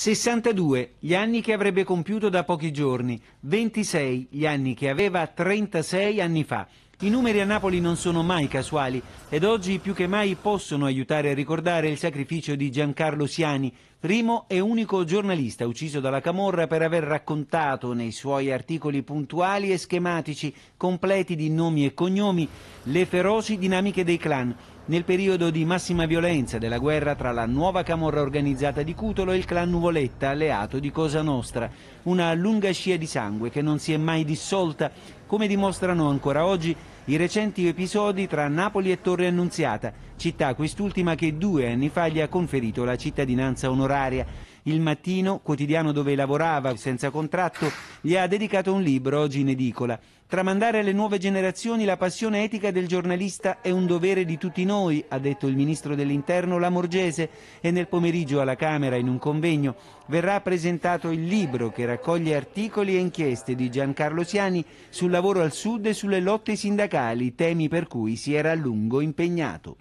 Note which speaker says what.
Speaker 1: 62 gli anni che avrebbe compiuto da pochi giorni, 26 gli anni che aveva 36 anni fa. I numeri a Napoli non sono mai casuali ed oggi più che mai possono aiutare a ricordare il sacrificio di Giancarlo Siani, primo e unico giornalista ucciso dalla Camorra per aver raccontato nei suoi articoli puntuali e schematici, completi di nomi e cognomi, le feroci dinamiche dei clan nel periodo di massima violenza della guerra tra la nuova Camorra organizzata di Cutolo e il clan Nuvoletta, alleato di Cosa Nostra. Una lunga scia di sangue che non si è mai dissolta come dimostrano ancora oggi i recenti episodi tra Napoli e Torre Annunziata, città quest'ultima che due anni fa gli ha conferito la cittadinanza onoraria. Il Mattino, quotidiano dove lavorava senza contratto, gli ha dedicato un libro, oggi in edicola. Tramandare alle nuove generazioni la passione etica del giornalista è un dovere di tutti noi, ha detto il ministro dell'Interno Lamorgese e nel pomeriggio alla Camera in un convegno verrà presentato il libro che raccoglie articoli e inchieste di Giancarlo Siani sul lavoro al sud e sulle lotte sindacali, temi per cui si era a lungo impegnato.